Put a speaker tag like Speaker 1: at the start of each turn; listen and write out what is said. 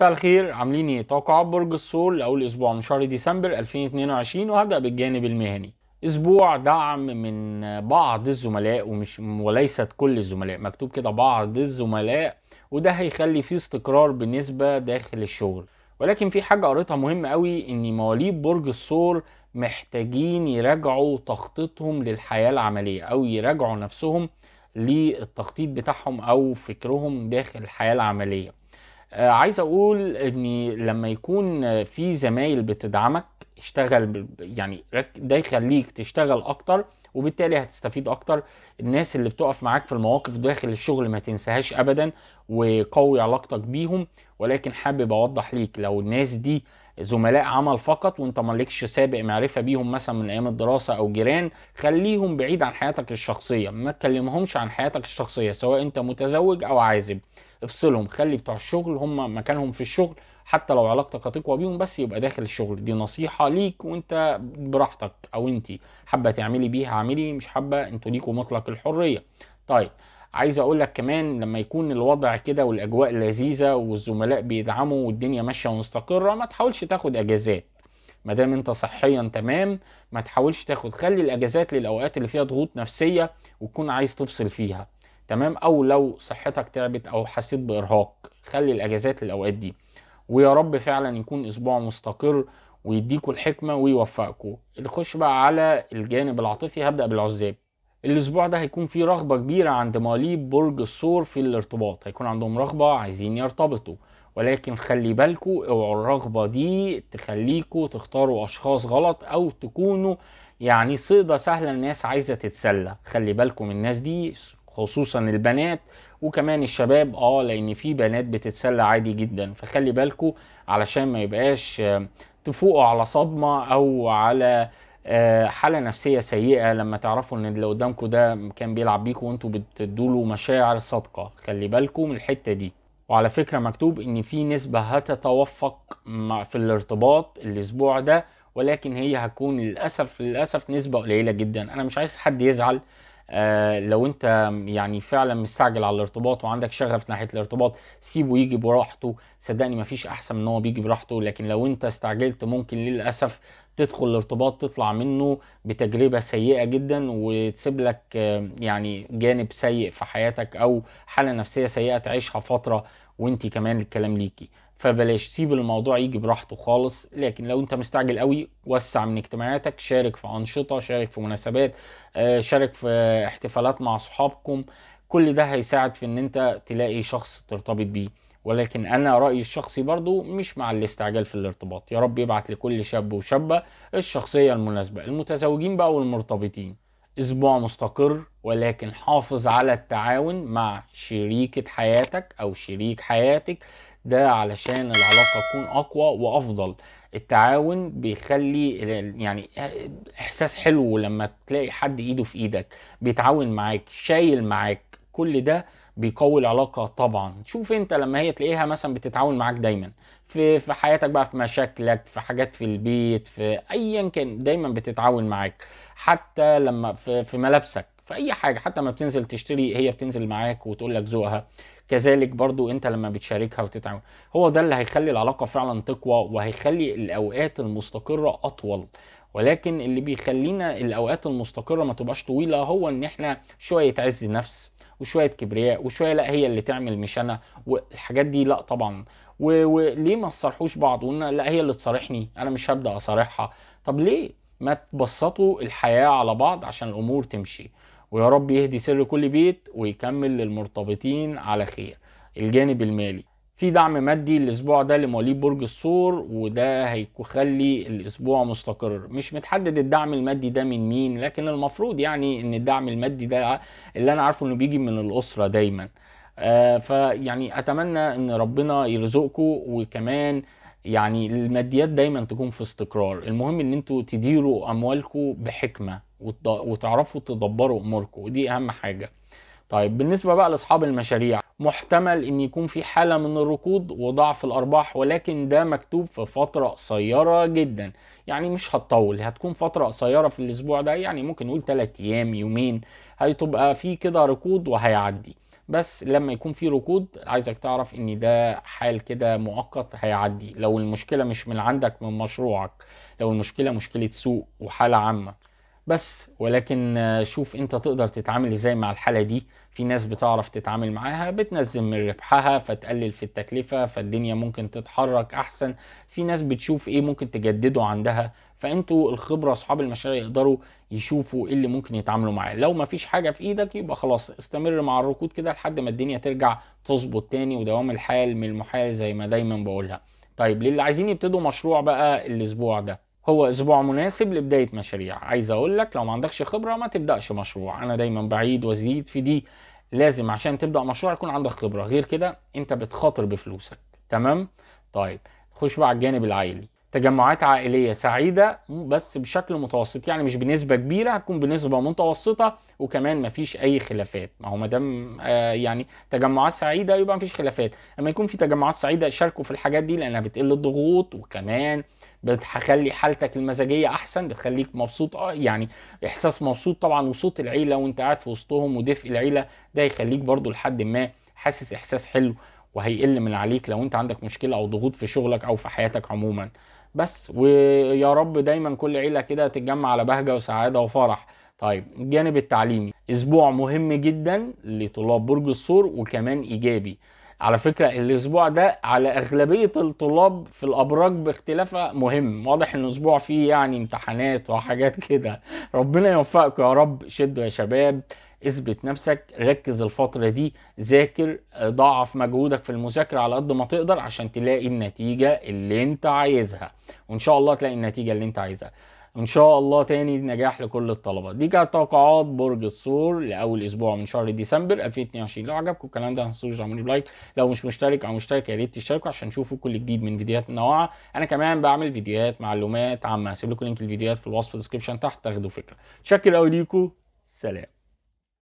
Speaker 1: مساء الخير عاملين ايه توقعات برج الثور لاول اسبوع من شهر ديسمبر 2022 وهبدا بالجانب المهني اسبوع دعم من بعض الزملاء ومش وليست كل الزملاء مكتوب كده بعض الزملاء وده هيخلي فيه استقرار بالنسبه داخل الشغل ولكن في حاجه قريتها مهمه قوي ان مواليد برج الثور محتاجين يراجعوا تخطيطهم للحياه العمليه او يراجعوا نفسهم للتخطيط بتاعهم او فكرهم داخل الحياه العمليه آه، عايز اقول ان لما يكون في زمايل بتدعمك اشتغل يعني ده يخليك تشتغل اكتر وبالتالي هتستفيد اكتر الناس اللي بتقف معاك في المواقف داخل الشغل ما تنساهاش ابدا وقوي علاقتك بيهم ولكن حابب اوضح ليك لو الناس دي زملاء عمل فقط وانت مالكش سابق معرفه بيهم مثلا من ايام الدراسه او جيران خليهم بعيد عن حياتك الشخصيه ما تكلمهمش عن حياتك الشخصيه سواء انت متزوج او عازب افصلهم خلي بتوع الشغل هم مكانهم في الشغل حتى لو علاقتك هتقوى بيهم بس يبقى داخل الشغل دي نصيحة ليك وانت براحتك او انت حابة تعملي بيها اعملي مش حابة انتوا ليكوا مطلق الحرية طيب عايز اقول لك كمان لما يكون الوضع كده والاجواء لذيذه والزملاء بيدعموا والدنيا ماشيه ومستقره ما تحاولش تاخد اجازات ما دام انت صحيا تمام ما تحاولش تاخد خلي الاجازات للاوقات اللي فيها ضغوط نفسيه وتكون عايز تفصل فيها تمام او لو صحتك تعبت او حسيت بارهاق خلي الاجازات للاوقات دي ويا رب فعلا يكون اسبوع مستقر ويديكوا الحكمه ويوفقكوا نخش بقى على الجانب العاطفي هبدا بالعزاب الاسبوع ده هيكون في رغبه كبيره عند مواليد برج الثور في الارتباط هيكون عندهم رغبه عايزين يرتبطوا ولكن خلي بالكوا اوعوا الرغبه دي تخليكوا تختاروا اشخاص غلط او تكونوا يعني صيده سهله الناس عايزه تتسلى خلي بالكوا من الناس دي خصوصا البنات وكمان الشباب اه لان في بنات بتتسلى عادي جدا فخلي بالكوا علشان ما يبقاش تفوقوا على صدمه او على آه، حاله نفسيه سيئه لما تعرفوا ان اللي قدامكم ده كان بيلعب بيكم وانتوا بتدوا له مشاعر صادقه خلي بالكم من الحته دي وعلى فكره مكتوب ان في نسبه هتتوفق في الارتباط الاسبوع ده ولكن هي هتكون للاسف للاسف نسبه قليله جدا انا مش عايز حد يزعل آه لو انت يعني فعلا مستعجل على الارتباط وعندك شغف ناحيه الارتباط سيبه يجي براحته صدقني مفيش احسن من ان هو بيجي براحته لكن لو انت استعجلت ممكن للاسف تدخل الارتباط تطلع منه بتجربة سيئة جدا وتسيب لك يعني جانب سيء في حياتك او حالة نفسية سيئة تعيشها فترة وانت كمان الكلام ليكي فبلاش سيب الموضوع يجي براحته خالص لكن لو انت مستعجل قوي وسع من اجتماعاتك شارك في انشطه شارك في مناسبات آه، شارك في احتفالات مع اصحابكم كل ده هيساعد في ان انت تلاقي شخص ترتبط بيه ولكن انا رايي الشخصي برضو مش مع الاستعجال في الارتباط يا رب يبعت لكل شاب وشابه الشخصيه المناسبه المتزوجين بقى والمرتبطين اسبوع مستقر ولكن حافظ على التعاون مع شريكه حياتك او شريك حياتك ده علشان العلاقه تكون اقوى وافضل التعاون بيخلي يعني احساس حلو لما تلاقي حد ايده في ايدك بيتعاون معاك شايل معاك كل ده بيقوي العلاقه طبعا شوف انت لما هي تلاقيها مثلا بتتعاون معاك دايما في في حياتك بقى في مشاكلك في حاجات في البيت في ايا كان دايما بتتعاون معاك حتى لما في, في ملابسك في اي حاجه حتى لما بتنزل تشتري هي بتنزل معاك وتقول لك ذوقها كذلك برضو انت لما بتشاركها وتتعاون هو ده اللي هيخلي العلاقه فعلا تقوى وهيخلي الاوقات المستقره اطول ولكن اللي بيخلينا الاوقات المستقره ما تبقاش طويله هو ان احنا شويه عز نفس وشويه كبرياء وشويه لا هي اللي تعمل مش انا والحاجات دي لا طبعا وليه ما تصارحوش بعض وقلنا لا هي اللي تصارحني انا مش هبدا اصارحها طب ليه ما تبسطوا الحياه على بعض عشان الامور تمشي ويا رب يهدي سر كل بيت ويكمل للمرتبطين على خير الجانب المالي في دعم مادي الاسبوع ده لمواليد برج الثور وده هيخلي الاسبوع مستقر مش متحدد الدعم المادي ده من مين لكن المفروض يعني ان الدعم المادي ده اللي انا عارفه انه بيجي من الاسره دايما آه فيعني اتمنى ان ربنا يرزقكم وكمان يعني الماديات دايما تكون في استقرار المهم ان انتوا تديروا اموالكم بحكمه وتعرفوا تدبروا اموركم ودي اهم حاجه طيب بالنسبة بقى لأصحاب المشاريع محتمل ان يكون في حالة من الركود وضعف الارباح ولكن ده مكتوب في فترة قصيرة جدا يعني مش هتطول هتكون فترة قصيرة في الاسبوع ده يعني ممكن نقول 3 ايام يومين هتبقى في كده ركود وهيعدي بس لما يكون في ركود عايزك تعرف ان ده حال كده مؤقت هيعدي لو المشكلة مش من عندك من مشروعك لو المشكلة مشكلة سوق وحالة عامة بس ولكن شوف انت تقدر تتعامل ازاي مع الحاله دي في ناس بتعرف تتعامل معاها بتنزل من ربحها فتقلل في التكلفه فالدنيا ممكن تتحرك احسن في ناس بتشوف ايه ممكن تجدده عندها فانتوا الخبره اصحاب المشاريع يقدروا يشوفوا ايه اللي ممكن يتعاملوا معاه لو ما فيش حاجه في ايدك يبقى خلاص استمر مع الركود كده لحد ما الدنيا ترجع تظبط تاني ودوام الحال من المحال زي ما دايما بقولها طيب للي عايزين يبتدوا مشروع بقى الاسبوع ده هو اسبوع مناسب لبدايه مشاريع عايز اقول لك لو ما عندكش خبره ما تبداش مشروع انا دايما بعيد وازيد في دي لازم عشان تبدا مشروع يكون عندك خبره غير كده انت بتخاطر بفلوسك تمام طيب خش بقى على الجانب العائلي تجمعات عائليه سعيده بس بشكل متوسط يعني مش بنسبه كبيره هتكون بنسبه متوسطه وكمان مفيش اي خلافات ما هو ما دام آه يعني تجمعات سعيده يبقى مفيش خلافات اما يكون في تجمعات سعيده شاركوا في الحاجات دي لانها بتقل الضغوط وكمان بتخلي حالتك المزاجيه احسن بتخليك مبسوط اه يعني احساس مبسوط طبعا وصوت العيله وانت قاعد في وسطهم ودفء العيله ده يخليك برضو لحد ما حاسس احساس حلو وهيقل من عليك لو انت عندك مشكله او ضغوط في شغلك او في حياتك عموما بس ويا رب دايما كل عيله كده تتجمع على بهجه وسعاده وفرح طيب الجانب التعليمي اسبوع مهم جدا لطلاب برج الصور وكمان ايجابي على فكرة الأسبوع ده على أغلبية الطلاب في الأبراج باختلافها مهم واضح إن الأسبوع فيه يعني امتحانات وحاجات كده ربنا يوفقكم يا رب شدوا يا شباب اثبت نفسك ركز الفترة دي ذاكر آه، ضعف مجهودك في المذاكرة على قد ما تقدر عشان تلاقي النتيجة اللي انت عايزها وان شاء الله تلاقي النتيجة اللي انت عايزها ان شاء الله تاني نجاح لكل الطلبه دي كانت توقعات برج الثور لاول اسبوع من شهر ديسمبر 2022 لو عجبكم الكلام ده ما تنسوش تعملوا لايك لو مش مشترك او مشترك يا ريت تشتركوا عشان تشوفوا كل جديد من فيديوهات منوعه انا كمان بعمل فيديوهات معلومات عامه هسيب لكم لينك الفيديوهات في الوصف ديسكربشن تحت تاخدوا فكره شكرا قوي ليكم سلام